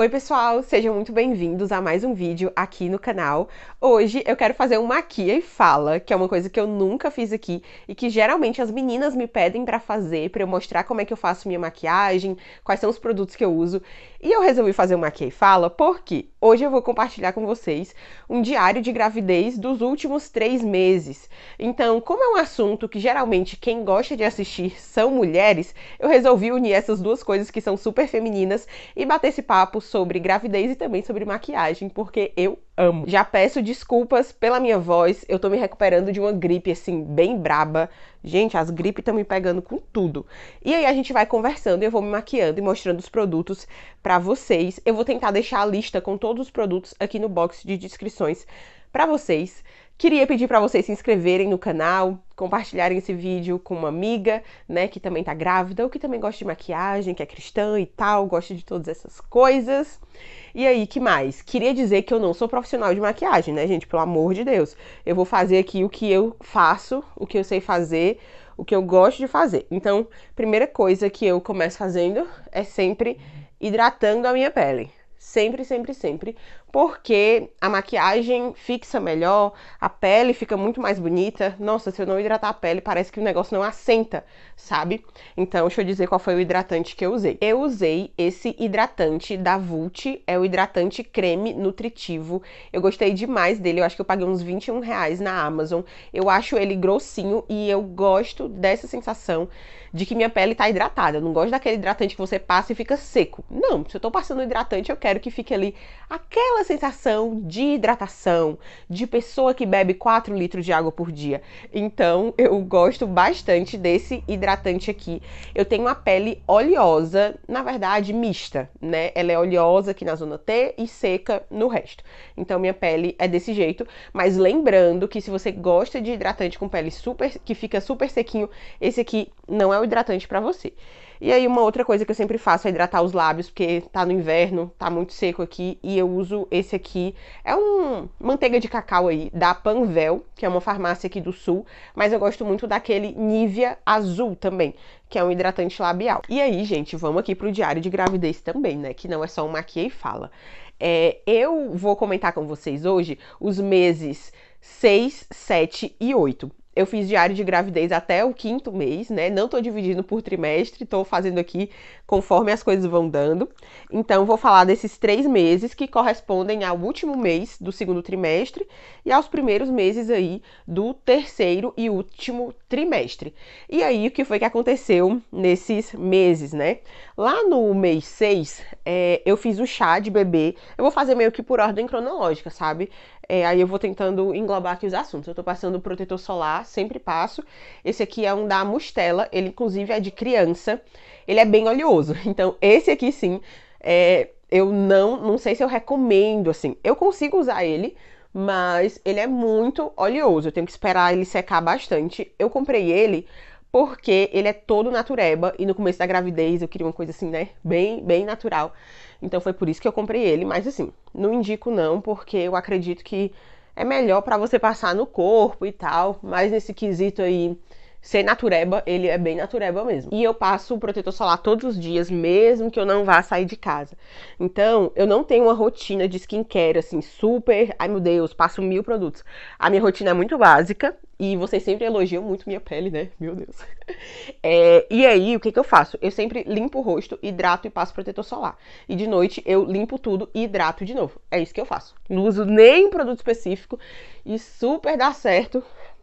Oi pessoal, sejam muito bem-vindos a mais um vídeo aqui no canal. Hoje eu quero fazer um maquia e fala, que é uma coisa que eu nunca fiz aqui e que geralmente as meninas me pedem para fazer, para eu mostrar como é que eu faço minha maquiagem, quais são os produtos que eu uso. E eu resolvi fazer um maquia e fala porque Hoje eu vou compartilhar com vocês um diário de gravidez dos últimos três meses. Então, como é um assunto que geralmente quem gosta de assistir são mulheres, eu resolvi unir essas duas coisas que são super femininas e bater esse papo sobre gravidez e também sobre maquiagem, porque eu amo. Já peço desculpas pela minha voz, eu tô me recuperando de uma gripe, assim, bem braba. Gente, as gripes estão me pegando com tudo. E aí a gente vai conversando, eu vou me maquiando e mostrando os produtos para vocês. Eu vou tentar deixar a lista com todos os produtos aqui no box de descrições para vocês. Queria pedir para vocês se inscreverem no canal, compartilharem esse vídeo com uma amiga, né, que também tá grávida ou que também gosta de maquiagem, que é cristã e tal, gosta de todas essas coisas. E aí, que mais? Queria dizer que eu não sou profissional de maquiagem, né, gente, pelo amor de Deus. Eu vou fazer aqui o que eu faço, o que eu sei fazer, o que eu gosto de fazer. Então, primeira coisa que eu começo fazendo é sempre hidratando a minha pele. Sempre, sempre, sempre porque a maquiagem fixa melhor, a pele fica muito mais bonita. Nossa, se eu não hidratar a pele, parece que o negócio não assenta, sabe? Então, deixa eu dizer qual foi o hidratante que eu usei. Eu usei esse hidratante da Vult, é o hidratante creme nutritivo. Eu gostei demais dele, eu acho que eu paguei uns 21 reais na Amazon. Eu acho ele grossinho e eu gosto dessa sensação de que minha pele tá hidratada. Eu não gosto daquele hidratante que você passa e fica seco. Não, se eu tô passando hidratante, eu quero que fique ali aquela uma sensação de hidratação, de pessoa que bebe 4 litros de água por dia. Então, eu gosto bastante desse hidratante aqui. Eu tenho uma pele oleosa, na verdade, mista, né? Ela é oleosa aqui na zona T e seca no resto. Então, minha pele é desse jeito, mas lembrando que se você gosta de hidratante com pele super que fica super sequinho, esse aqui não é o hidratante para você. E aí uma outra coisa que eu sempre faço é hidratar os lábios, porque tá no inverno, tá muito seco aqui, e eu uso esse aqui. É um manteiga de cacau aí, da Panvel, que é uma farmácia aqui do sul, mas eu gosto muito daquele Nivea azul também, que é um hidratante labial. E aí, gente, vamos aqui pro diário de gravidez também, né? Que não é só um maquia e fala. É, eu vou comentar com vocês hoje os meses 6, 7 e 8 eu fiz diário de gravidez até o quinto mês, né? Não tô dividindo por trimestre, tô fazendo aqui conforme as coisas vão dando. Então, vou falar desses três meses que correspondem ao último mês do segundo trimestre e aos primeiros meses aí do terceiro e último trimestre. E aí, o que foi que aconteceu nesses meses, né? Lá no mês 6, é, eu fiz o chá de bebê. Eu vou fazer meio que por ordem cronológica, sabe? É, aí eu vou tentando englobar aqui os assuntos. Eu tô passando o protetor solar, sempre passo. Esse aqui é um da Mustela, ele inclusive é de criança. Ele é bem oleoso. Então, esse aqui sim, é, eu não, não sei se eu recomendo, assim. Eu consigo usar ele, mas ele é muito oleoso. Eu tenho que esperar ele secar bastante. Eu comprei ele porque ele é todo natureba e no começo da gravidez eu queria uma coisa assim, né? Bem, bem natural. Então foi por isso que eu comprei ele, mas assim, não indico não, porque eu acredito que é melhor para você passar no corpo e tal, mas nesse quesito aí ser natureba, ele é bem natureba mesmo. E eu passo o protetor solar todos os dias, mesmo que eu não vá sair de casa. Então, eu não tenho uma rotina de skincare, assim, super, ai meu Deus, passo mil produtos. A minha rotina é muito básica e vocês sempre elogiam muito minha pele, né? Meu Deus. É, e aí, o que, que eu faço? Eu sempre limpo o rosto, hidrato e passo protetor solar. E de noite eu limpo tudo e hidrato de novo. É isso que eu faço. Não uso nem produto específico e super dá certo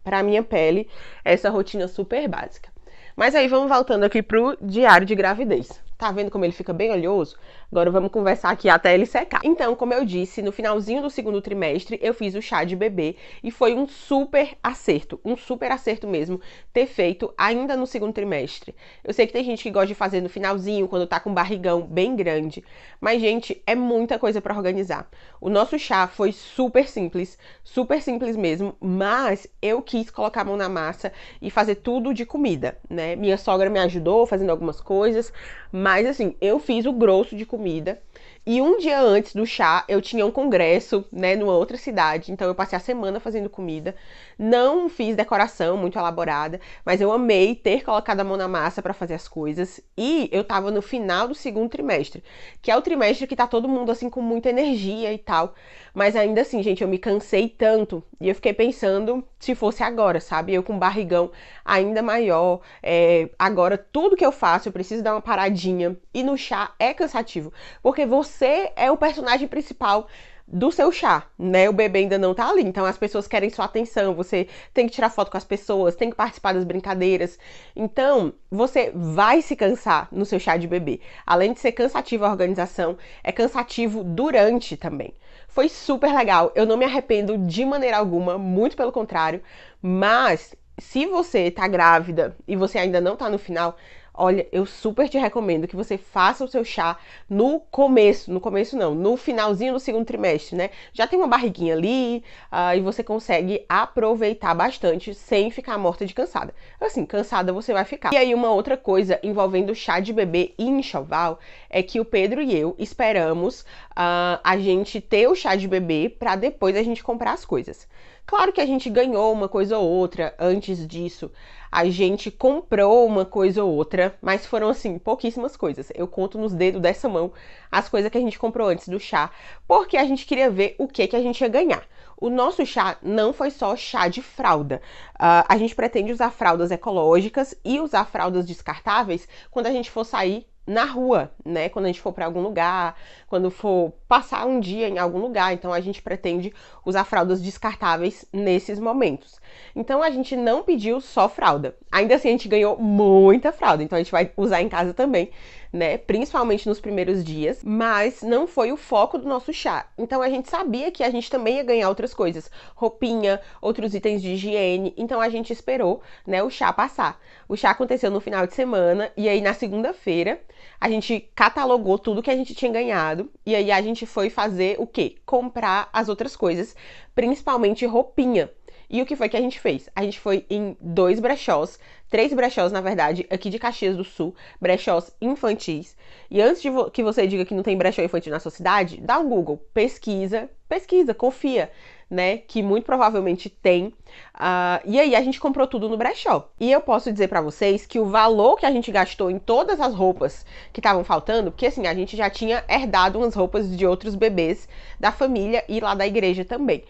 para minha pele essa rotina super básica. Mas aí vamos voltando aqui pro diário de gravidez. Tá vendo como ele fica bem oleoso? Agora vamos conversar aqui até ele secar. Então, como eu disse, no finalzinho do segundo trimestre eu fiz o chá de bebê e foi um super acerto, um super acerto mesmo ter feito ainda no segundo trimestre. Eu sei que tem gente que gosta de fazer no finalzinho, quando tá com um barrigão bem grande, mas gente, é muita coisa para organizar. O nosso chá foi super simples, super simples mesmo, mas eu quis colocar a mão na massa e fazer tudo de comida, né? Minha sogra me ajudou fazendo algumas coisas, mas mas assim, eu fiz o grosso de comida. E um dia antes do chá, eu tinha um congresso, né, numa outra cidade, então eu passei a semana fazendo comida. Não fiz decoração muito elaborada, mas eu amei ter colocado a mão na massa para fazer as coisas. E eu tava no final do segundo trimestre, que é o trimestre que tá todo mundo assim com muita energia e tal. Mas ainda assim, gente, eu me cansei tanto e eu fiquei pensando se fosse agora, sabe? Eu com barrigão ainda maior, é, agora tudo que eu faço eu preciso dar uma paradinha. E no chá é cansativo, porque você você é o personagem principal do seu chá, né? O bebê ainda não tá ali, então as pessoas querem sua atenção, você tem que tirar foto com as pessoas, tem que participar das brincadeiras. Então, você vai se cansar no seu chá de bebê. Além de ser cansativo a organização, é cansativo durante também. Foi super legal, eu não me arrependo de maneira alguma, muito pelo contrário, mas se você tá grávida e você ainda não tá no final, Olha, eu super te recomendo que você faça o seu chá no começo, no começo não, no finalzinho do segundo trimestre, né? Já tem uma barriguinha ali uh, e você consegue aproveitar bastante sem ficar morta de cansada. Assim, cansada você vai ficar. E aí uma outra coisa envolvendo chá de bebê e enxoval é que o Pedro e eu esperamos uh, a gente ter o chá de bebê para depois a gente comprar as coisas. Claro que a gente ganhou uma coisa ou outra antes disso, a gente comprou uma coisa ou outra, mas foram assim, pouquíssimas coisas. Eu conto nos dedos dessa mão as coisas que a gente comprou antes do chá, porque a gente queria ver o que, que a gente ia ganhar. O nosso chá não foi só chá de fralda. Uh, a gente pretende usar fraldas ecológicas e usar fraldas descartáveis quando a gente for sair na rua, né? Quando a gente for para algum lugar, quando for passar um dia em algum lugar, então a gente pretende usar fraldas descartáveis nesses momentos. Então a gente não pediu só fralda. Ainda assim a gente ganhou muita fralda, então a gente vai usar em casa também, né? Principalmente nos primeiros dias, mas não foi o foco do nosso chá. Então a gente sabia que a gente também ia ganhar outras coisas, roupinha, outros itens de higiene. Então a gente esperou, né, o chá passar. O chá aconteceu no final de semana e aí na segunda-feira a gente catalogou tudo que a gente tinha ganhado e aí a gente foi fazer o quê? Comprar as outras coisas, principalmente roupinha. E o que foi que a gente fez? A gente foi em dois brechós, três brechós, na verdade, aqui de Caxias do Sul, brechós infantis. E antes de vo que você diga que não tem brechó infantil na sua cidade, dá um Google, pesquisa, pesquisa, confia né? Que muito provavelmente tem. Uh, e aí a gente comprou tudo no brechó. E eu posso dizer para vocês que o valor que a gente gastou em todas as roupas que estavam faltando, porque assim, a gente já tinha herdado umas roupas de outros bebês da família e lá da igreja também.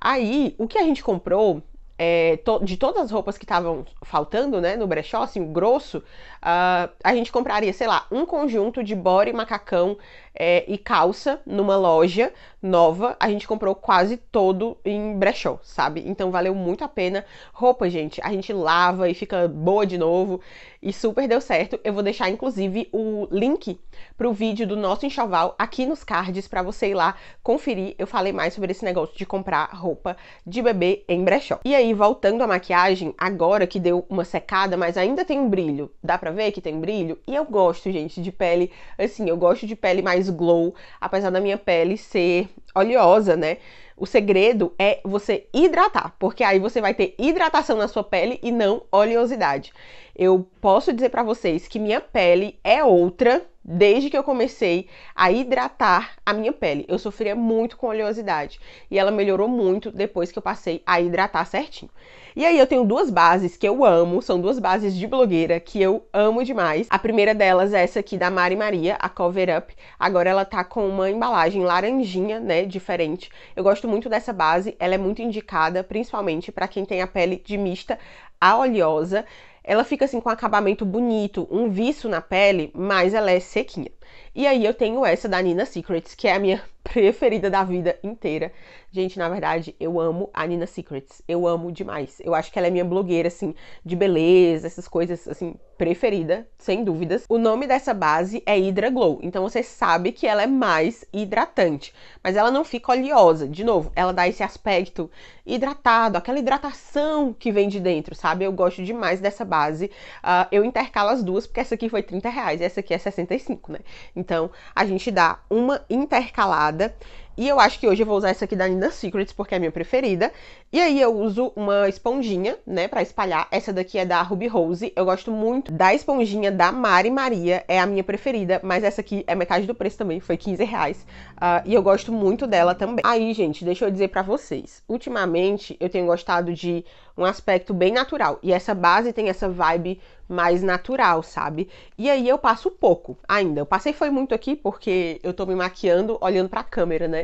Aí, o que a gente comprou é, to, de todas as roupas que estavam faltando, né, no brechó, assim, grosso, uh, a gente compraria, sei lá, um conjunto de bora e macacão é, e calça numa loja nova. A gente comprou quase todo em brechó, sabe? Então valeu muito a pena. Roupa, gente, a gente lava e fica boa de novo. E super deu certo. Eu vou deixar, inclusive, o link pro vídeo do nosso enxoval aqui nos cards para você ir lá conferir. Eu falei mais sobre esse negócio de comprar roupa de bebê em brechó. E aí, voltando à maquiagem, agora que deu uma secada, mas ainda tem um brilho. Dá pra ver que tem um brilho? E eu gosto, gente, de pele, assim, eu gosto de pele mais mais glow, apesar da minha pele ser oleosa, né? O segredo é você hidratar, porque aí você vai ter hidratação na sua pele e não oleosidade. Eu posso dizer para vocês que minha pele é outra desde que eu comecei a hidratar a minha pele. Eu sofria muito com oleosidade e ela melhorou muito depois que eu passei a hidratar certinho. E aí eu tenho duas bases que eu amo, são duas bases de blogueira que eu amo demais. A primeira delas é essa aqui da Mari Maria, a Cover Up. Agora ela tá com uma embalagem laranjinha, né, diferente. Eu gosto muito dessa base, ela é muito indicada, principalmente para quem tem a pele de mista a oleosa. Ela fica assim com um acabamento bonito, um viço na pele, mas ela é sequinha. E aí eu tenho essa da Nina Secrets, que é a minha preferida da vida inteira. Gente, na verdade, eu amo a Nina Secrets. Eu amo demais. Eu acho que ela é minha blogueira, assim, de beleza, essas coisas, assim, preferida, sem dúvidas. O nome dessa base é Hydra Glow. Então você sabe que ela é mais hidratante. Mas ela não fica oleosa. De novo, ela dá esse aspecto hidratado, aquela hidratação que vem de dentro, sabe? Eu gosto demais dessa base. Uh, eu intercalo as duas, porque essa aqui foi 30 reais e essa aqui é 65, né? Então a gente dá uma intercalada errada e eu acho que hoje eu vou usar essa aqui da Nina Secrets, porque é a minha preferida. E aí eu uso uma esponjinha, né, pra espalhar. Essa daqui é da Ruby Rose. Eu gosto muito da esponjinha da Mari Maria, é a minha preferida. Mas essa aqui é metade do preço também, foi 15 reais. Uh, e eu gosto muito dela também. Aí, gente, deixa eu dizer pra vocês. Ultimamente, eu tenho gostado de um aspecto bem natural. E essa base tem essa vibe mais natural, sabe? E aí eu passo pouco ainda. Eu passei foi muito aqui, porque eu tô me maquiando olhando pra câmera, né?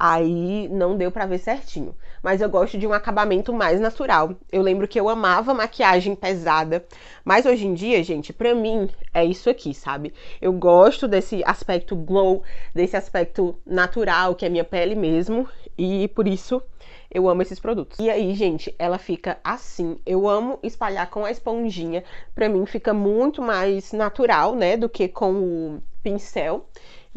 Aí não deu para ver certinho. Mas eu gosto de um acabamento mais natural. Eu lembro que eu amava maquiagem pesada, mas hoje em dia, gente, pra mim é isso aqui, sabe? Eu gosto desse aspecto glow, desse aspecto natural que é minha pele mesmo, e por isso eu amo esses produtos. E aí, gente, ela fica assim. Eu amo espalhar com a esponjinha. Pra mim fica muito mais natural, né, do que com o pincel.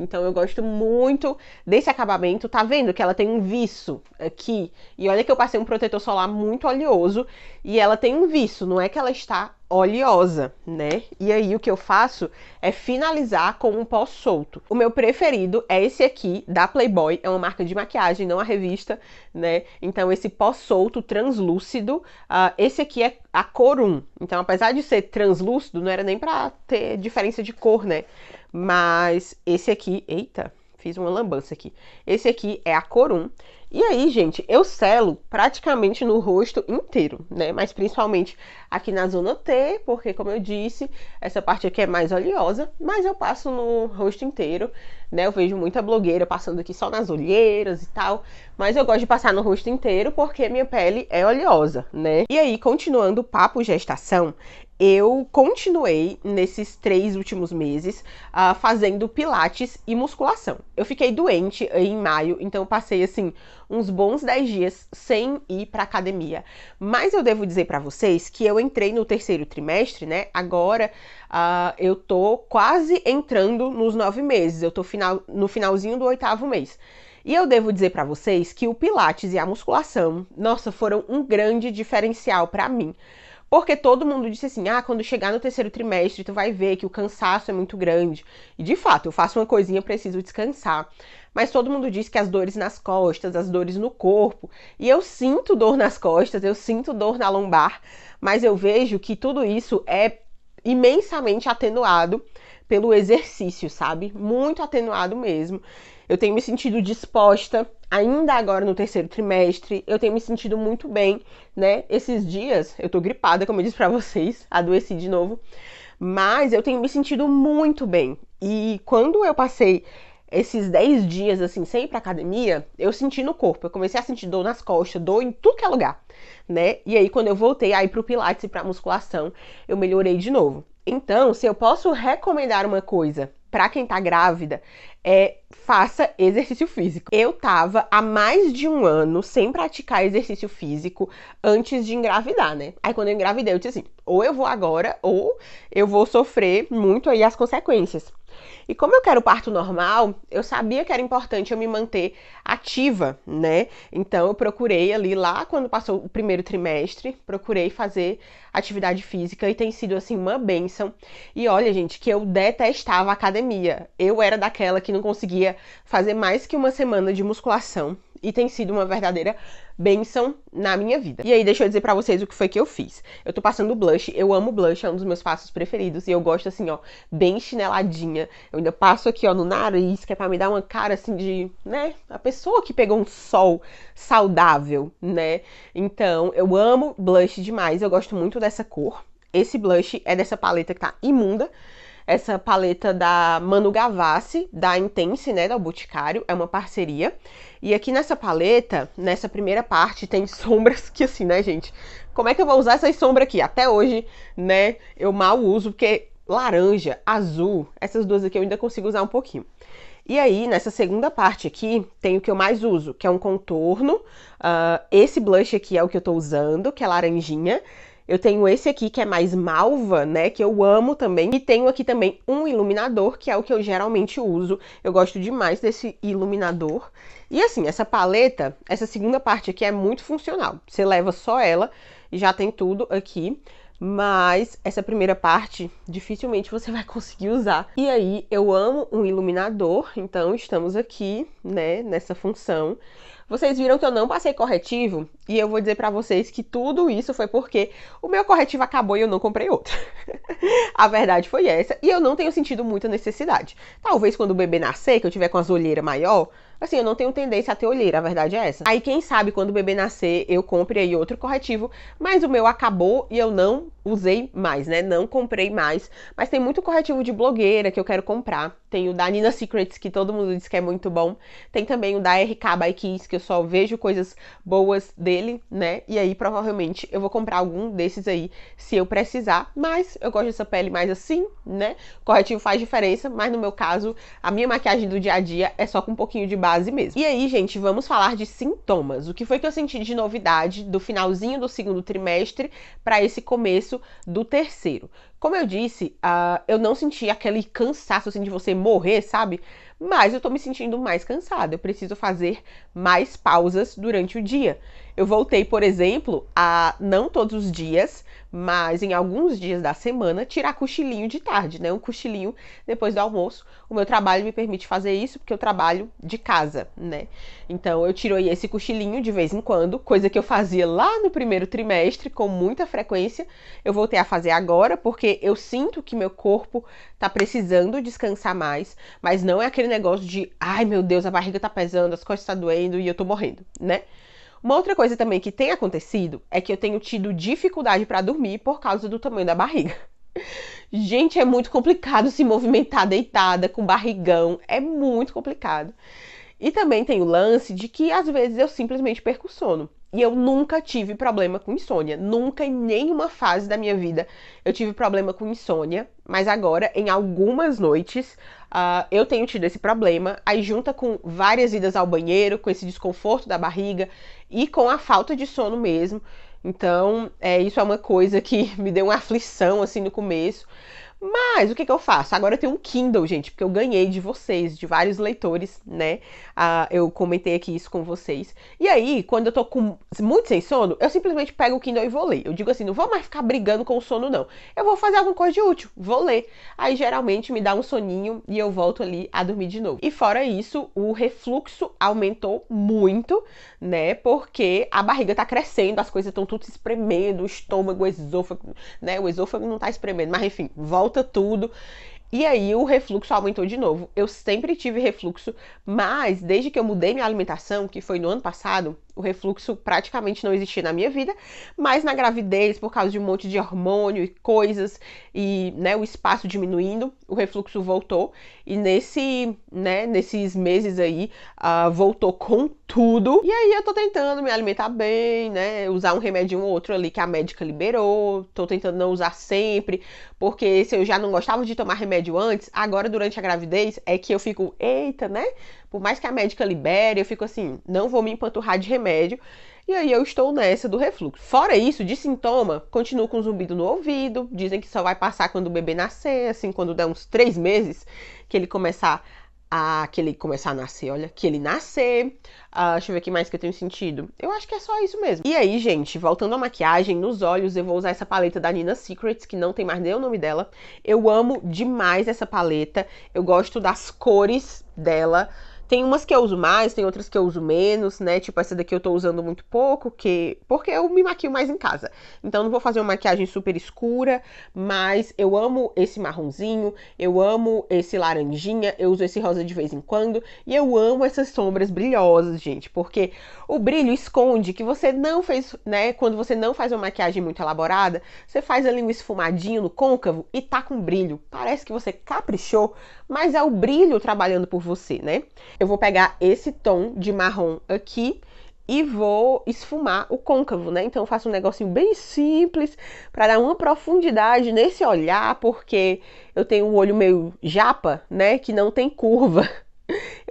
Então eu gosto muito desse acabamento. Tá vendo que ela tem um viço aqui? E olha que eu passei um protetor solar muito oleoso e ela tem um viço, não é que ela está oleosa, né? E aí o que eu faço é finalizar com um pó solto. O meu preferido é esse aqui da Playboy, é uma marca de maquiagem, não a revista, né? Então esse pó solto translúcido, uh, esse aqui é a cor 1. Então apesar de ser translúcido, não era nem para ter diferença de cor, né? Mas esse aqui, eita, fiz uma lambança aqui. Esse aqui é a cor 1. E aí, gente, eu selo praticamente no rosto inteiro, né? Mas principalmente aqui na zona T, porque como eu disse, essa parte aqui é mais oleosa, mas eu passo no rosto inteiro, né? Eu vejo muita blogueira passando aqui só nas olheiras e tal, mas eu gosto de passar no rosto inteiro porque minha pele é oleosa, né? E aí, continuando o papo gestação, eu continuei nesses três últimos meses uh, fazendo pilates e musculação. Eu fiquei doente em maio, então passei assim uns bons dez dias sem ir para academia. Mas eu devo dizer para vocês que eu entrei no terceiro trimestre, né? Agora uh, eu tô quase entrando nos nove meses. Eu tô final, no finalzinho do oitavo mês. E eu devo dizer para vocês que o pilates e a musculação, nossa, foram um grande diferencial para mim porque todo mundo disse assim: ah, quando chegar no terceiro trimestre, tu vai ver que o cansaço é muito grande. E de fato, eu faço uma coisinha, preciso descansar. Mas todo mundo diz que as dores nas costas, as dores no corpo. E eu sinto dor nas costas, eu sinto dor na lombar, mas eu vejo que tudo isso é imensamente atenuado pelo exercício, sabe? Muito atenuado mesmo eu tenho me sentido disposta, ainda agora no terceiro trimestre, eu tenho me sentido muito bem, né? Esses dias eu tô gripada, como eu disse para vocês, adoeci de novo, mas eu tenho me sentido muito bem. E quando eu passei esses 10 dias, assim, sem ir pra academia, eu senti no corpo. Eu comecei a sentir dor nas costas, dor em tudo que é lugar, né? E aí, quando eu voltei aí pro Pilates e pra musculação, eu melhorei de novo. Então, se eu posso recomendar uma coisa para quem tá grávida, é faça exercício físico. Eu tava há mais de um ano sem praticar exercício físico antes de engravidar, né? Aí quando eu engravidei, eu disse assim: ou eu vou agora, ou eu vou sofrer muito aí as consequências. E como eu quero parto normal, eu sabia que era importante eu me manter ativa, né? Então eu procurei ali lá quando passou o primeiro trimestre, procurei fazer atividade física e tem sido assim uma benção. E olha, gente, que eu detestava academia. Eu era daquela que não conseguia fazer mais que uma semana de musculação e tem sido uma verdadeira bênção na minha vida. E aí, deixa eu dizer para vocês o que foi que eu fiz. Eu tô passando blush, eu amo blush, é um dos meus passos preferidos, e eu gosto assim, ó, bem chineladinha. Eu ainda passo aqui, ó, no nariz, que é pra me dar uma cara assim de, né, a pessoa que pegou um sol saudável, né? Então, eu amo blush demais, eu gosto muito dessa cor. Esse blush é dessa paleta que tá imunda, essa paleta da Manu Gavassi, da Intense, né, da Boticário, é uma parceria. E aqui nessa paleta, nessa primeira parte, tem sombras que assim, né, gente, como é que eu vou usar essas sombras aqui? Até hoje, né, eu mal uso, porque laranja, azul, essas duas aqui eu ainda consigo usar um pouquinho. E aí, nessa segunda parte aqui, tem o que eu mais uso, que é um contorno. Uh, esse blush aqui é o que eu tô usando, que é laranjinha. Eu tenho esse aqui que é mais malva, né, que eu amo também. E tenho aqui também um iluminador, que é o que eu geralmente uso. Eu gosto demais desse iluminador. E assim, essa paleta, essa segunda parte aqui é muito funcional. Você leva só ela, e já tem tudo aqui. Mas essa primeira parte dificilmente você vai conseguir usar. E aí, eu amo um iluminador, então estamos aqui, né, nessa função. Vocês viram que eu não passei corretivo e eu vou dizer para vocês que tudo isso foi porque o meu corretivo acabou e eu não comprei outro. a verdade foi essa e eu não tenho sentido muita necessidade. Talvez quando o bebê nascer, que eu tiver com as olheiras maior, Assim, eu não tenho tendência a ter olheira, a verdade é essa. Aí, quem sabe, quando o bebê nascer, eu compre aí outro corretivo, mas o meu acabou e eu não usei mais, né? Não comprei mais. Mas tem muito corretivo de blogueira que eu quero comprar. Tem o da Nina Secrets, que todo mundo diz que é muito bom. Tem também o da RK by Kiss, que eu só vejo coisas boas dele, né? E aí, provavelmente, eu vou comprar algum desses aí, se eu precisar. Mas eu gosto dessa pele mais assim, né? Corretivo faz diferença, mas no meu caso, a minha maquiagem do dia a dia é só com um pouquinho de base base mesmo. E aí, gente, vamos falar de sintomas. O que foi que eu senti de novidade do finalzinho do segundo trimestre para esse começo do terceiro? Como eu disse, uh, eu não senti aquele cansaço assim de você morrer, sabe? Mas eu tô me sentindo mais cansada. Eu preciso fazer mais pausas durante o dia. Eu voltei, por exemplo, a não todos os dias, mas em alguns dias da semana tirar cochilinho de tarde, né? Um cochilinho depois do almoço. O meu trabalho me permite fazer isso porque eu trabalho de casa, né? Então eu tiro aí esse cochilinho de vez em quando, coisa que eu fazia lá no primeiro trimestre com muita frequência. Eu voltei a fazer agora porque eu sinto que meu corpo tá precisando descansar mais, mas não é aquele negócio de, ai meu Deus, a barriga tá pesando, as costas tá doendo e eu tô morrendo, né? Uma outra coisa também que tem acontecido é que eu tenho tido dificuldade para dormir por causa do tamanho da barriga. Gente, é muito complicado se movimentar deitada com barrigão, é muito complicado. E também tem o lance de que às vezes eu simplesmente perco o sono. E eu nunca tive problema com insônia. Nunca, em nenhuma fase da minha vida, eu tive problema com insônia. Mas agora, em algumas noites, uh, eu tenho tido esse problema. Aí, junta com várias idas ao banheiro, com esse desconforto da barriga e com a falta de sono mesmo. Então, é, isso é uma coisa que me deu uma aflição, assim, no começo. Mas o que, que eu faço? Agora eu tenho um Kindle, gente, porque eu ganhei de vocês, de vários leitores, né? Ah, eu comentei aqui isso com vocês. E aí, quando eu tô com muito sem sono, eu simplesmente pego o Kindle e vou ler. Eu digo assim, não vou mais ficar brigando com o sono, não. Eu vou fazer alguma coisa de útil, vou ler. Aí geralmente me dá um soninho e eu volto ali a dormir de novo. E fora isso, o refluxo aumentou muito, né? Porque a barriga tá crescendo, as coisas estão tudo se espremendo, o estômago, o esôfago, né? O esôfago não tá espremendo, mas enfim, volta volta tudo. E aí o refluxo aumentou de novo. Eu sempre tive refluxo, mas desde que eu mudei minha alimentação, que foi no ano passado, o refluxo praticamente não existia na minha vida, mas na gravidez, por causa de um monte de hormônio e coisas, e né, o espaço diminuindo, o refluxo voltou. E nesse, né, nesses meses aí, uh, voltou com tudo. E aí eu tô tentando me alimentar bem, né, usar um remédio ou outro ali que a médica liberou. Tô tentando não usar sempre, porque se eu já não gostava de tomar remédio antes, agora durante a gravidez é que eu fico, eita, né? Por mais que a médica libere, eu fico assim, não vou me empanturrar de remédio remédio. E aí eu estou nessa do refluxo. Fora isso, de sintoma, continuo com zumbido no ouvido. Dizem que só vai passar quando o bebê nascer, assim, quando der uns três meses, que ele começar a. que ele começar a nascer, olha, que ele nascer. Uh, deixa eu ver o que mais que eu tenho sentido. Eu acho que é só isso mesmo. E aí, gente, voltando à maquiagem, nos olhos, eu vou usar essa paleta da Nina Secrets, que não tem mais nem o nome dela. Eu amo demais essa paleta. Eu gosto das cores dela. Tem umas que eu uso mais, tem outras que eu uso menos, né? Tipo, essa daqui eu tô usando muito pouco, que... porque eu me maquio mais em casa. Então, não vou fazer uma maquiagem super escura, mas eu amo esse marronzinho, eu amo esse laranjinha, eu uso esse rosa de vez em quando, e eu amo essas sombras brilhosas, gente, porque o brilho esconde que você não fez, né? Quando você não faz uma maquiagem muito elaborada, você faz ali um esfumadinho no côncavo e tá com brilho. Parece que você caprichou, mas é o brilho trabalhando por você, né? Eu vou pegar esse tom de marrom aqui e vou esfumar o côncavo, né? Então faço um negocinho bem simples para dar uma profundidade nesse olhar, porque eu tenho um olho meio japa, né, que não tem curva.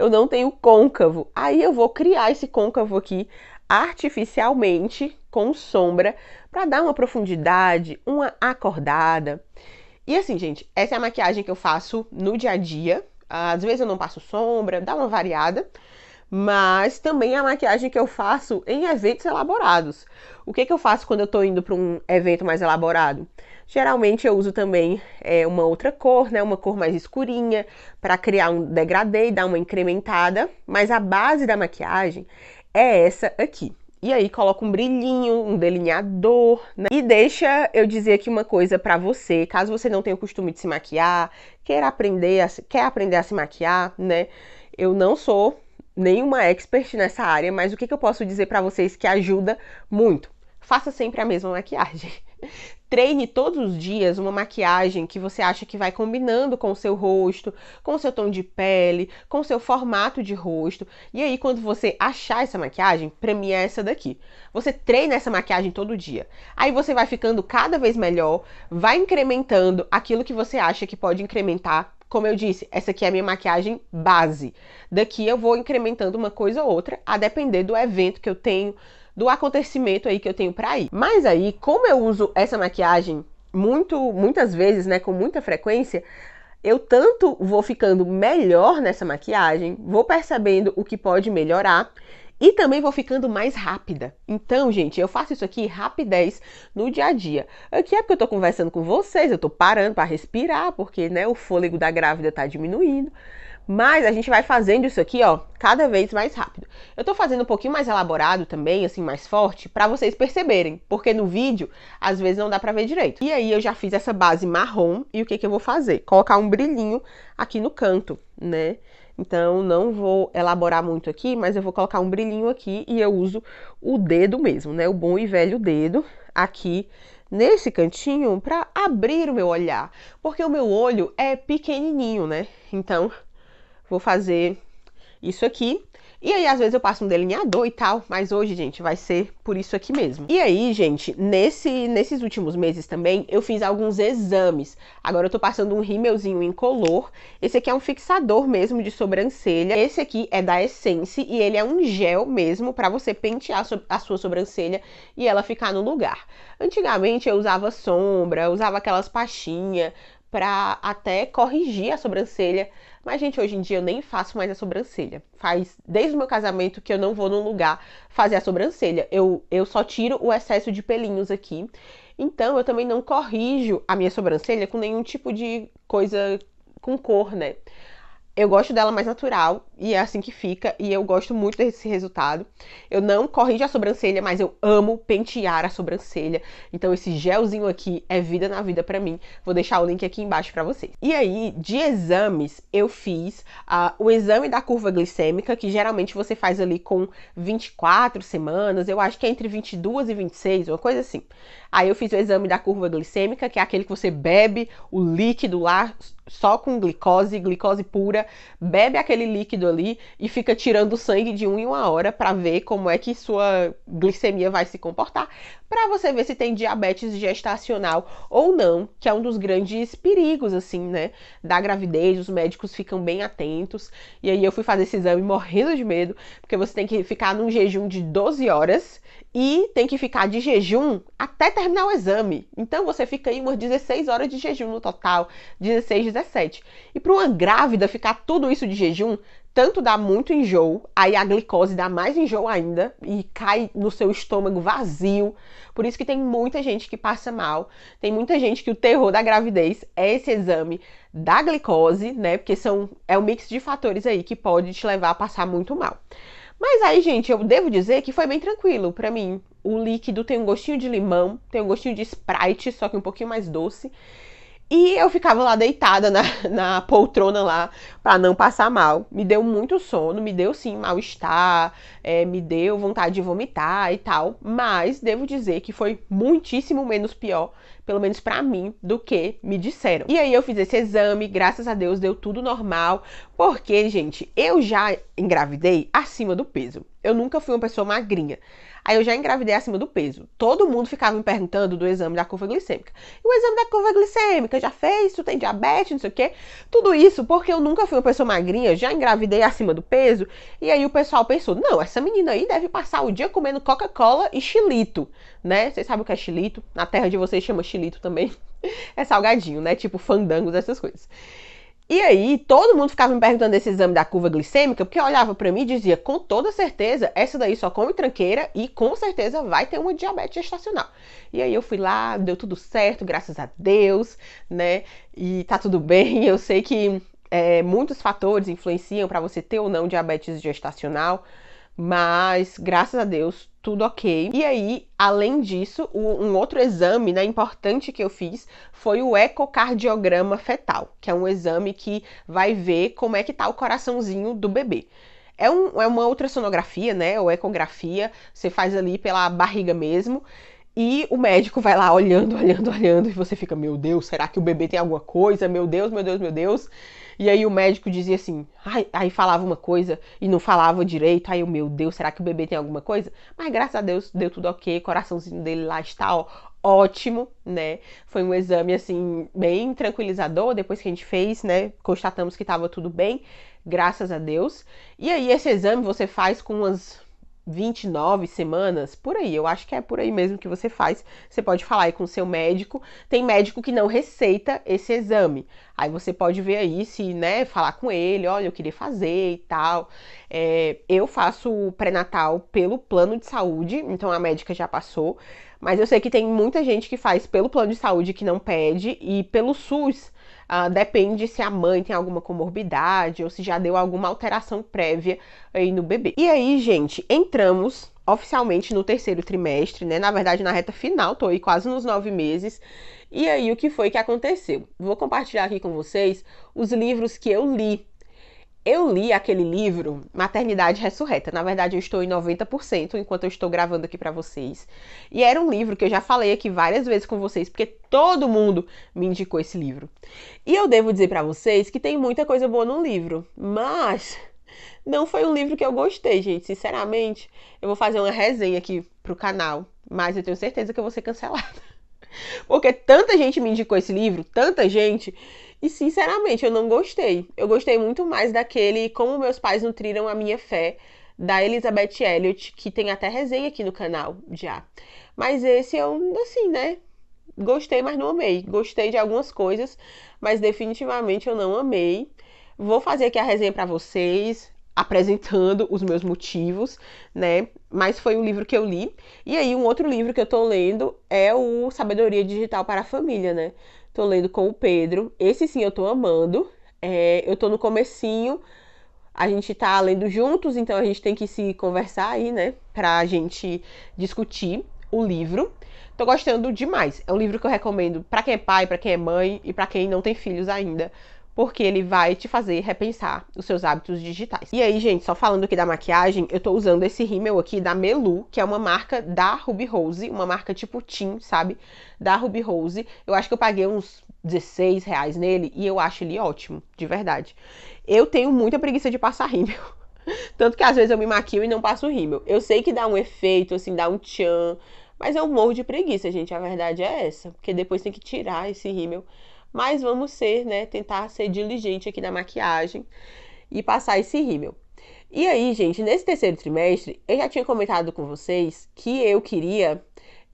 eu não tenho côncavo. Aí eu vou criar esse côncavo aqui artificialmente com sombra para dar uma profundidade, uma acordada. E assim, gente, essa é a maquiagem que eu faço no dia a dia. Às vezes eu não passo sombra, dá uma variada, mas também é a maquiagem que eu faço em eventos elaborados. O que, que eu faço quando eu estou indo para um evento mais elaborado? Geralmente eu uso também é, uma outra cor, né, uma cor mais escurinha, para criar um degradê e dar uma incrementada, mas a base da maquiagem é essa aqui. E aí coloca um brilhinho, um delineador, né? E deixa eu dizer aqui uma coisa para você, caso você não tenha o costume de se maquiar, queira aprender, a, quer aprender a se maquiar, né? Eu não sou nenhuma expert nessa área, mas o que, que eu posso dizer para vocês que ajuda muito? Faça sempre a mesma maquiagem. Treine todos os dias uma maquiagem que você acha que vai combinando com o seu rosto, com o seu tom de pele, com o seu formato de rosto. E aí, quando você achar essa maquiagem, premia mim é essa daqui. Você treina essa maquiagem todo dia. Aí você vai ficando cada vez melhor, vai incrementando aquilo que você acha que pode incrementar como eu disse, essa aqui é a minha maquiagem base. Daqui eu vou incrementando uma coisa ou outra, a depender do evento que eu tenho, do acontecimento aí que eu tenho para ir. Mas aí, como eu uso essa maquiagem muito, muitas vezes, né, com muita frequência, eu tanto vou ficando melhor nessa maquiagem, vou percebendo o que pode melhorar e também vou ficando mais rápida. Então, gente, eu faço isso aqui rapidez no dia a dia. Aqui é porque eu tô conversando com vocês, eu tô parando para respirar, porque né, o fôlego da grávida tá diminuindo. Mas a gente vai fazendo isso aqui, ó, cada vez mais rápido. Eu tô fazendo um pouquinho mais elaborado também, assim, mais forte, para vocês perceberem, porque no vídeo às vezes não dá para ver direito. E aí eu já fiz essa base marrom e o que que eu vou fazer? Colocar um brilhinho aqui no canto, né? Então não vou elaborar muito aqui, mas eu vou colocar um brilhinho aqui e eu uso o dedo mesmo, né? O bom e velho dedo aqui nesse cantinho para abrir o meu olhar, porque o meu olho é pequenininho, né? Então vou fazer isso aqui. E aí, às vezes, eu passo um delineador e tal, mas hoje, gente, vai ser por isso aqui mesmo. E aí, gente, nesse, nesses últimos meses também, eu fiz alguns exames. Agora eu tô passando um rímelzinho incolor. Esse aqui é um fixador mesmo de sobrancelha. Esse aqui é da Essence e ele é um gel mesmo pra você pentear a sua sobrancelha e ela ficar no lugar. Antigamente eu usava sombra, usava aquelas pastinhas pra até corrigir a sobrancelha, mas, gente, hoje em dia eu nem faço mais a sobrancelha. Faz desde o meu casamento que eu não vou num lugar fazer a sobrancelha. Eu, eu só tiro o excesso de pelinhos aqui. Então, eu também não corrijo a minha sobrancelha com nenhum tipo de coisa com cor, né? Eu gosto dela mais natural e é assim que fica e eu gosto muito desse resultado. Eu não corrijo a sobrancelha, mas eu amo pentear a sobrancelha. Então esse gelzinho aqui é vida na vida para mim. Vou deixar o link aqui embaixo para vocês. E aí, de exames, eu fiz uh, o exame da curva glicêmica, que geralmente você faz ali com 24 semanas, eu acho que é entre 22 e 26, uma coisa assim. Aí eu fiz o exame da curva glicêmica, que é aquele que você bebe o líquido lá só com glicose, glicose pura, bebe aquele líquido ali e fica tirando sangue de um em uma hora para ver como é que sua glicemia vai se comportar para você ver se tem diabetes gestacional ou não, que é um dos grandes perigos, assim, né? Da gravidez, os médicos ficam bem atentos. E aí eu fui fazer esse exame morrendo de medo, porque você tem que ficar num jejum de 12 horas e tem que ficar de jejum até terminar o exame. Então você fica aí umas 16 horas de jejum no total, 16, 17. E para uma grávida ficar tudo isso de jejum, tanto dá muito enjoo, aí a glicose dá mais enjoo ainda e cai no seu estômago vazio. Por isso que tem muita gente que passa mal. Tem muita gente que o terror da gravidez é esse exame da glicose, né? Porque são é um mix de fatores aí que pode te levar a passar muito mal. Mas aí, gente, eu devo dizer que foi bem tranquilo para mim. O líquido tem um gostinho de limão, tem um gostinho de Sprite, só que um pouquinho mais doce. E eu ficava lá deitada na, na poltrona lá para não passar mal. Me deu muito sono, me deu sim mal-estar, é, me deu vontade de vomitar e tal. Mas devo dizer que foi muitíssimo menos pior, pelo menos para mim, do que me disseram. E aí eu fiz esse exame, graças a Deus deu tudo normal, porque, gente, eu já engravidei acima do peso. Eu nunca fui uma pessoa magrinha. Aí eu já engravidei acima do peso. Todo mundo ficava me perguntando do exame da curva glicêmica. E o exame da curva glicêmica, já fez? Tu tem diabetes, não sei o quê? Tudo isso porque eu nunca fui uma pessoa magrinha, já engravidei acima do peso. E aí o pessoal pensou, não, essa menina aí deve passar o dia comendo Coca-Cola e xilito, né? Vocês sabem o que é xilito? Na terra de vocês chama xilito também. É salgadinho, né? Tipo fandangos, essas coisas. E aí, todo mundo ficava me perguntando desse exame da curva glicêmica, porque olhava para mim e dizia, com toda certeza, essa daí só come tranqueira e com certeza vai ter uma diabetes gestacional. E aí eu fui lá, deu tudo certo, graças a Deus, né? E tá tudo bem, eu sei que é, muitos fatores influenciam para você ter ou não diabetes gestacional mas graças a Deus tudo ok. E aí, além disso, um outro exame né, importante que eu fiz foi o ecocardiograma fetal, que é um exame que vai ver como é que tá o coraçãozinho do bebê. É, um, é uma ultrassonografia, né? Ou ecografia, você faz ali pela barriga mesmo. E o médico vai lá olhando, olhando, olhando, e você fica, meu Deus, será que o bebê tem alguma coisa? Meu Deus, meu Deus, meu Deus. E aí o médico dizia assim, ai, aí falava uma coisa e não falava direito. Aí o meu Deus, será que o bebê tem alguma coisa? Mas graças a Deus deu tudo ok, o coraçãozinho dele lá está ó, ótimo, né? Foi um exame assim bem tranquilizador. Depois que a gente fez, né, constatamos que estava tudo bem, graças a Deus. E aí esse exame você faz com umas 29 semanas, por aí, eu acho que é por aí mesmo que você faz. Você pode falar aí com o seu médico. Tem médico que não receita esse exame. Aí você pode ver aí se, né, falar com ele, olha, eu queria fazer e tal. É, eu faço o pré-natal pelo plano de saúde, então a médica já passou. Mas eu sei que tem muita gente que faz pelo plano de saúde que não pede e pelo SUS Uh, depende se a mãe tem alguma comorbidade ou se já deu alguma alteração prévia aí no bebê. E aí, gente, entramos oficialmente no terceiro trimestre, né? Na verdade, na reta final, tô aí quase nos nove meses. E aí, o que foi que aconteceu? Vou compartilhar aqui com vocês os livros que eu li eu li aquele livro, Maternidade Ressurreta. Na verdade, eu estou em 90% enquanto eu estou gravando aqui para vocês. E era um livro que eu já falei aqui várias vezes com vocês, porque todo mundo me indicou esse livro. E eu devo dizer para vocês que tem muita coisa boa no livro, mas não foi um livro que eu gostei, gente. Sinceramente, eu vou fazer uma resenha aqui pro canal, mas eu tenho certeza que eu vou ser cancelada. Porque tanta gente me indicou esse livro, tanta gente, e sinceramente, eu não gostei. Eu gostei muito mais daquele Como Meus Pais Nutriram a Minha Fé, da Elizabeth Elliot, que tem até resenha aqui no canal já. Mas esse eu, assim, né? Gostei, mas não amei. Gostei de algumas coisas, mas definitivamente eu não amei. Vou fazer aqui a resenha para vocês, apresentando os meus motivos, né? Mas foi um livro que eu li. E aí, um outro livro que eu tô lendo é o Sabedoria Digital para a Família, né? Tô lendo com o Pedro. Esse sim eu tô amando. É, eu tô no comecinho. A gente tá lendo juntos, então a gente tem que se conversar aí, né? Pra gente discutir o livro. Tô gostando demais. É um livro que eu recomendo para quem é pai, para quem é mãe e para quem não tem filhos ainda porque ele vai te fazer repensar os seus hábitos digitais. E aí, gente, só falando aqui da maquiagem, eu tô usando esse rímel aqui da Melu, que é uma marca da Ruby Rose, uma marca tipo Tim, sabe? Da Ruby Rose. Eu acho que eu paguei uns 16 reais nele e eu acho ele ótimo, de verdade. Eu tenho muita preguiça de passar rímel. Tanto que às vezes eu me maquio e não passo rímel. Eu sei que dá um efeito, assim, dá um tchan, mas eu morro de preguiça, gente. A verdade é essa. Porque depois tem que tirar esse rímel mas vamos ser, né, tentar ser diligente aqui na maquiagem e passar esse rímel. E aí, gente, nesse terceiro trimestre, eu já tinha comentado com vocês que eu queria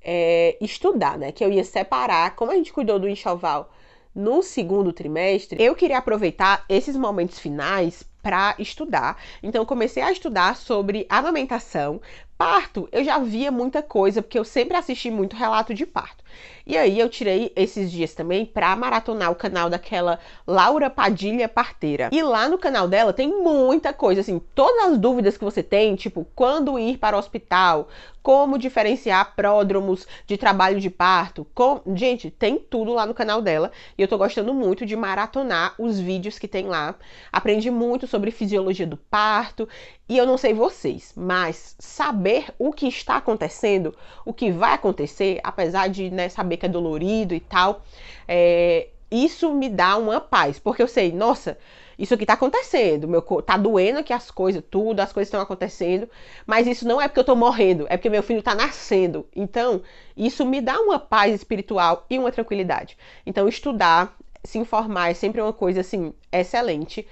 é, estudar, né? Que eu ia separar, como a gente cuidou do enxoval no segundo trimestre, eu queria aproveitar esses momentos finais para estudar. Então comecei a estudar sobre amamentação, Parto, eu já via muita coisa, porque eu sempre assisti muito relato de parto. E aí eu tirei esses dias também pra maratonar o canal daquela Laura Padilha Parteira. E lá no canal dela tem muita coisa, assim, todas as dúvidas que você tem, tipo, quando ir para o hospital, como diferenciar pródromos de trabalho de parto, com... gente, tem tudo lá no canal dela. E eu tô gostando muito de maratonar os vídeos que tem lá. Aprendi muito sobre fisiologia do parto e eu não sei vocês, mas saber o que está acontecendo, o que vai acontecer, apesar de né, saber que é dolorido e tal, é, isso me dá uma paz, porque eu sei, nossa, isso aqui tá acontecendo, meu tá doendo aqui as coisas, tudo, as coisas estão acontecendo, mas isso não é porque eu tô morrendo, é porque meu filho tá nascendo. Então, isso me dá uma paz espiritual e uma tranquilidade. Então, estudar, se informar é sempre uma coisa assim excelente.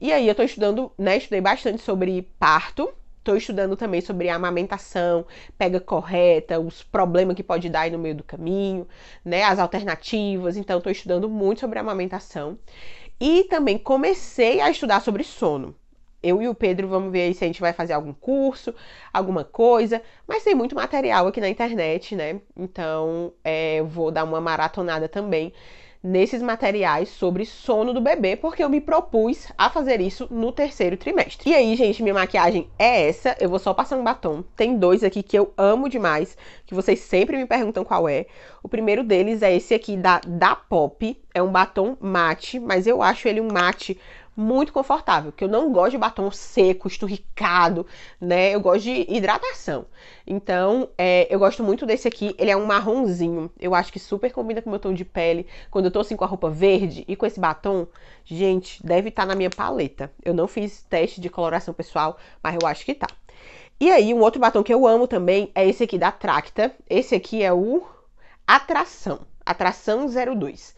E aí eu tô estudando, né? Estudei bastante sobre parto. Estou estudando também sobre a amamentação, pega correta, os problemas que pode dar aí no meio do caminho, né? As alternativas. Então, estou estudando muito sobre a amamentação. E também comecei a estudar sobre sono. Eu e o Pedro vamos ver aí se a gente vai fazer algum curso, alguma coisa, mas tem muito material aqui na internet, né? Então, é, eu vou dar uma maratonada também nesses materiais sobre sono do bebê, porque eu me propus a fazer isso no terceiro trimestre. E aí, gente, minha maquiagem é essa. Eu vou só passar um batom. Tem dois aqui que eu amo demais, que vocês sempre me perguntam qual é. O primeiro deles é esse aqui da Da Pop. É um batom mate, mas eu acho ele um mate muito confortável, que eu não gosto de batom seco, esturricado, né? Eu gosto de hidratação. Então, é, eu gosto muito desse aqui. Ele é um marronzinho. Eu acho que super combina com o meu tom de pele. Quando eu tô assim com a roupa verde e com esse batom, gente, deve estar tá na minha paleta. Eu não fiz teste de coloração pessoal, mas eu acho que tá. E aí, um outro batom que eu amo também é esse aqui da Tracta. Esse aqui é o Atração. Atração 02.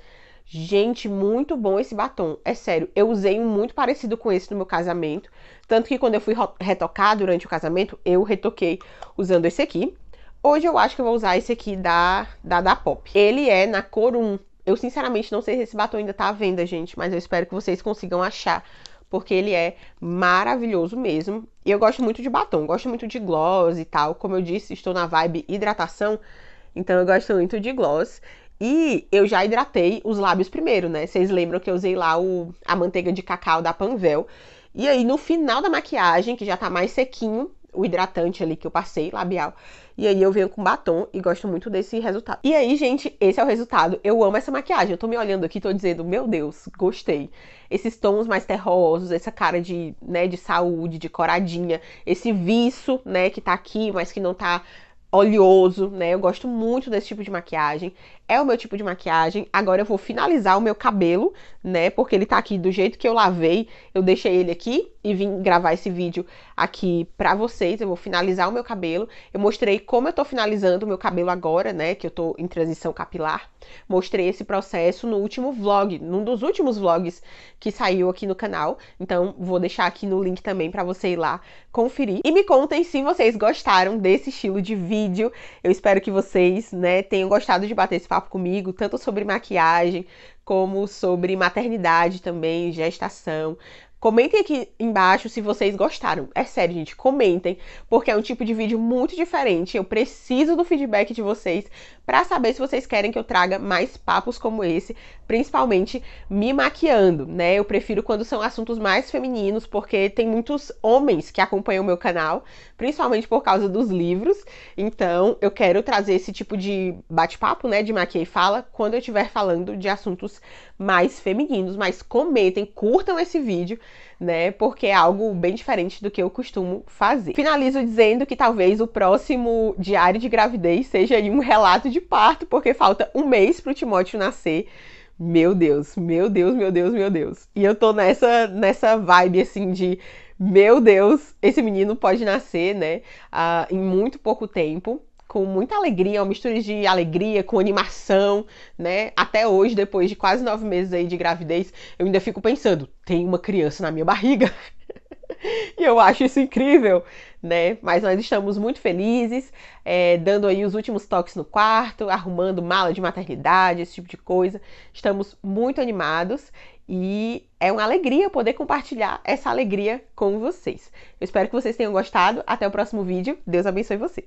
Gente, muito bom esse batom. É sério, eu usei um muito parecido com esse no meu casamento. Tanto que quando eu fui retocar durante o casamento, eu retoquei usando esse aqui. Hoje eu acho que eu vou usar esse aqui da, da, da Pop. Ele é na cor 1. Eu sinceramente não sei se esse batom ainda tá à venda, gente. Mas eu espero que vocês consigam achar. Porque ele é maravilhoso mesmo. E eu gosto muito de batom. Gosto muito de gloss e tal. Como eu disse, estou na vibe hidratação. Então eu gosto muito de gloss. E eu já hidratei os lábios primeiro, né? Vocês lembram que eu usei lá o, a manteiga de cacau da Panvel. E aí, no final da maquiagem, que já tá mais sequinho, o hidratante ali que eu passei, labial. E aí eu venho com batom e gosto muito desse resultado. E aí, gente, esse é o resultado. Eu amo essa maquiagem. Eu tô me olhando aqui, tô dizendo, meu Deus, gostei. Esses tons mais terrosos, essa cara de, né, de saúde, de coradinha, esse viço, né, que tá aqui, mas que não tá oleoso, né? Eu gosto muito desse tipo de maquiagem. É o meu tipo de maquiagem. Agora eu vou finalizar o meu cabelo, né? Porque ele tá aqui do jeito que eu lavei. Eu deixei ele aqui e vim gravar esse vídeo aqui pra vocês. Eu vou finalizar o meu cabelo. Eu mostrei como eu tô finalizando o meu cabelo agora, né? Que eu tô em transição capilar. Mostrei esse processo no último vlog, num dos últimos vlogs que saiu aqui no canal. Então vou deixar aqui no link também pra você ir lá conferir. E me contem se vocês gostaram desse estilo de vídeo vídeo. Eu espero que vocês, né, tenham gostado de bater esse papo comigo, tanto sobre maquiagem como sobre maternidade também, gestação. Comentem aqui embaixo se vocês gostaram. É sério, gente, comentem, porque é um tipo de vídeo muito diferente. Eu preciso do feedback de vocês para saber se vocês querem que eu traga mais papos como esse, principalmente me maquiando, né? Eu prefiro quando são assuntos mais femininos, porque tem muitos homens que acompanham o meu canal, principalmente por causa dos livros. Então, eu quero trazer esse tipo de bate-papo, né, de Maquia e Fala, quando eu estiver falando de assuntos mais femininos. Mas comentem, curtam esse vídeo, né, porque é algo bem diferente do que eu costumo fazer. Finalizo dizendo que talvez o próximo diário de gravidez seja aí um relato de parto, porque falta um mês para o Timóteo nascer. Meu Deus, meu Deus, meu Deus, meu Deus. E eu tô nessa, nessa vibe assim de meu Deus, esse menino pode nascer, né, ah, em muito pouco tempo, com muita alegria, uma mistura de alegria com animação, né? Até hoje, depois de quase nove meses aí de gravidez, eu ainda fico pensando, tem uma criança na minha barriga. e eu acho isso incrível, né? Mas nós estamos muito felizes, é, dando aí os últimos toques no quarto, arrumando mala de maternidade, esse tipo de coisa. Estamos muito animados e é uma alegria poder compartilhar essa alegria com vocês. Eu espero que vocês tenham gostado. Até o próximo vídeo. Deus abençoe você.